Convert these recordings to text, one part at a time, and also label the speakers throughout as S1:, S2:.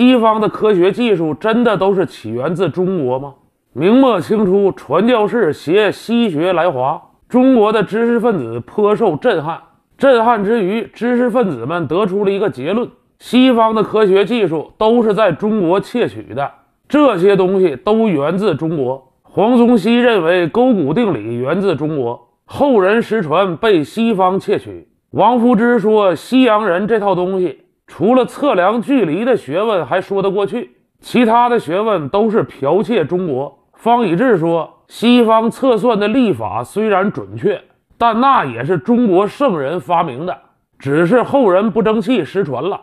S1: 西方的科学技术真的都是起源自中国吗？明末清初，传教士携西学来华，中国的知识分子颇受震撼。震撼之余，知识分子们得出了一个结论：西方的科学技术都是在中国窃取的，这些东西都源自中国。黄宗羲认为勾股定理源自中国，后人失传被西方窃取。王夫之说西洋人这套东西。除了测量距离的学问还说得过去，其他的学问都是剽窃中国。方以智说：“西方测算的历法虽然准确，但那也是中国圣人发明的，只是后人不争气失传了，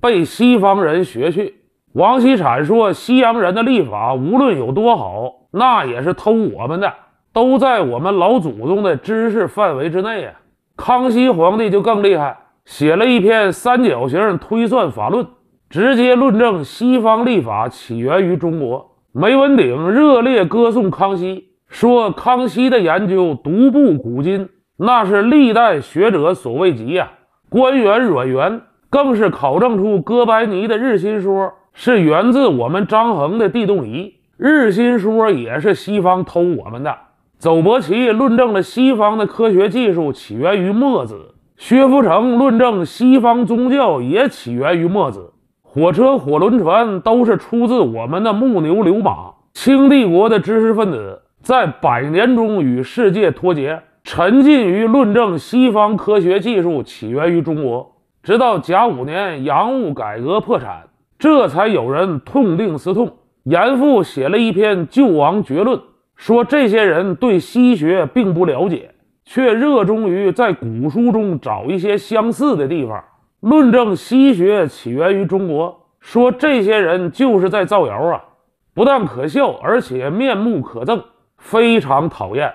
S1: 被西方人学去。”王锡产说：“西洋人的历法无论有多好，那也是偷我们的，都在我们老祖宗的知识范围之内啊。”康熙皇帝就更厉害。写了一篇《三角形推算法论》，直接论证西方历法起源于中国。梅文鼎热烈歌颂康熙，说康熙的研究独步古今，那是历代学者所未及呀。官员阮元更是考证出哥白尼的日心说是源自我们张衡的地动仪，日心说也是西方偷我们的。走伯奇论证了西方的科学技术起源于墨子。薛福成论证西方宗教也起源于墨子，火车、火轮船都是出自我们的木牛流马。清帝国的知识分子在百年中与世界脱节，沉浸于论证西方科学技术起源于中国，直到甲午年洋务改革破产，这才有人痛定思痛，严复写了一篇《救亡绝论》，说这些人对西学并不了解。却热衷于在古书中找一些相似的地方，论证西学起源于中国，说这些人就是在造谣啊！不但可笑，而且面目可憎，非常讨厌。